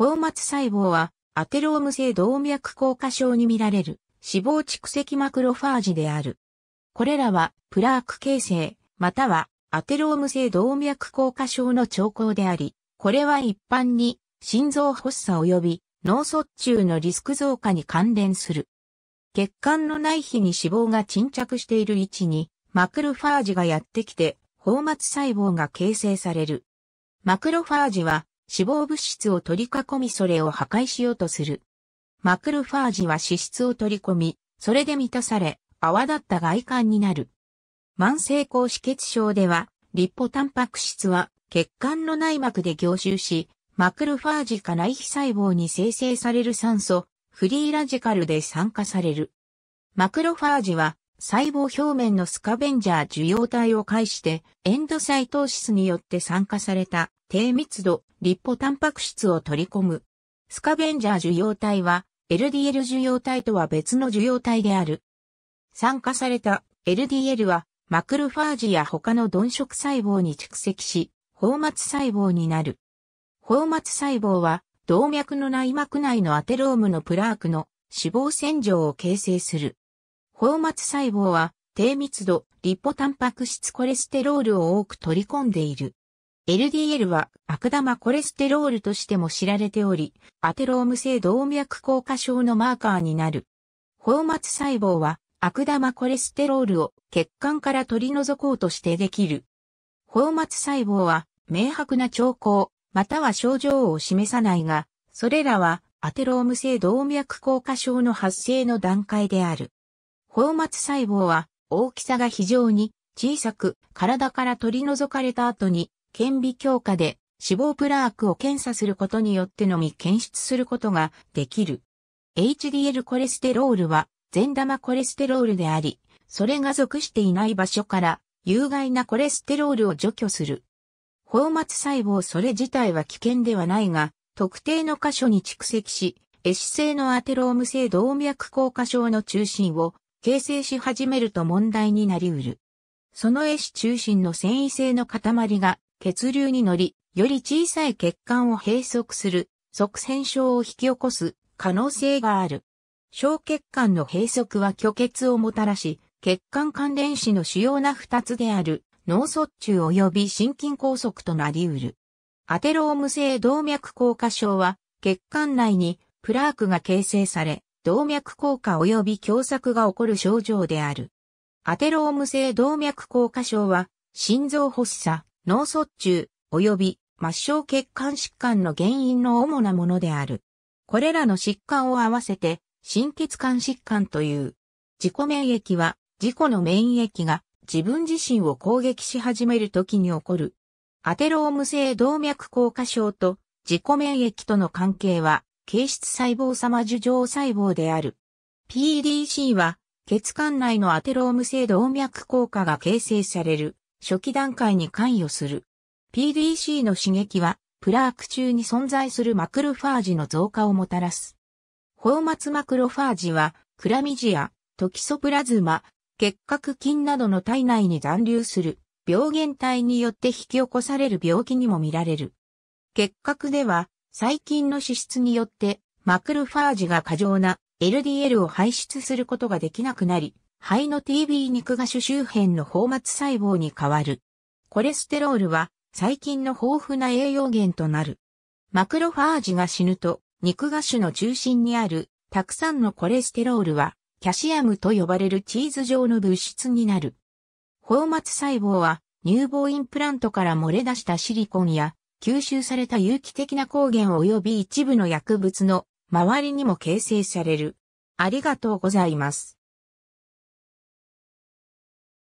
泡沫細胞は、アテローム性動脈硬化症に見られる脂肪蓄積マクロファージである。これらはプラーク形成、またはアテローム性動脈硬化症の兆候であり、これは一般に心臓発作及び脳卒中のリスク増加に関連する。血管の内皮に脂肪が沈着している位置にマクロファージがやってきて、泡沫細胞が形成される。マクロファージは脂肪物質を取り囲みそれを破壊しようとする。マクロファージは脂質を取り込み、それで満たされ、泡立った外観になる。慢性高脂血症では、リポタンパク質は血管の内膜で凝集し、マクロファージから皮細胞に生成される酸素、フリーラジカルで酸化される。マクロファージは細胞表面のスカベンジャー受容体を介してエンドサイトーシスによって酸化された低密度リポタンパク質を取り込む。スカベンジャー受容体は LDL 受容体とは別の受容体である。酸化された LDL はマクロファージや他の鈍色細胞に蓄積し、放末細胞になる。放末細胞は動脈の内膜内のアテロームのプラークの脂肪洗浄を形成する。放末細胞は低密度、リポタンパク質コレステロールを多く取り込んでいる。LDL は悪玉コレステロールとしても知られており、アテローム性動脈硬化症のマーカーになる。泡沫細胞は悪玉コレステロールを血管から取り除こうとしてできる。泡沫細胞は明白な兆候、または症状を示さないが、それらはアテローム性動脈硬化症の発生の段階である。泡沫細胞は大きさが非常に小さく体から取り除かれた後に顕微鏡下で脂肪プラークを検査することによってのみ検出することができる。HDL コレステロールは善玉コレステロールであり、それが属していない場所から有害なコレステロールを除去する。放末細胞それ自体は危険ではないが、特定の箇所に蓄積し、壊死性のアテローム性動脈硬化症の中心を形成し始めると問題になりうる。そのエシ中心の繊維性の塊が血流に乗り、より小さい血管を閉塞する、側線症を引き起こす可能性がある。小血管の閉塞は虚血をもたらし、血管関連死の主要な二つである脳卒中及び心筋梗塞となり得る。アテローム性動脈硬化症は血管内にプラークが形成され、動脈硬化及び狭窄が起こる症状である。アテローム性動脈硬化症は心臓発作、脳卒中及び末梢血管疾患の原因の主なものである。これらの疾患を合わせて、心血管疾患という。自己免疫は、自己の免疫が自分自身を攻撃し始めるときに起こる。アテローム性動脈硬化症と自己免疫との関係は、形質細胞様樹状細胞である。PDC は、血管内のアテローム性動脈硬化が形成される初期段階に関与する。PDC の刺激は、プラーク中に存在するマクロファージの増加をもたらす。放末マクロファージは、クラミジア、トキソプラズマ、結核菌などの体内に残留する病原体によって引き起こされる病気にも見られる。結核では、細菌の脂質によってマクロファージが過剰な LDL を排出することができなくなり、肺の TB 肉芽腫周辺の放末細胞に変わる。コレステロールは細菌の豊富な栄養源となる。マクロファージが死ぬと、肉芽腫の中心にある、たくさんのコレステロールは、キャシアムと呼ばれるチーズ状の物質になる。放末細胞は、乳房インプラントから漏れ出したシリコンや、吸収された有機的な抗原及び一部の薬物の周りにも形成される。ありがとうございます。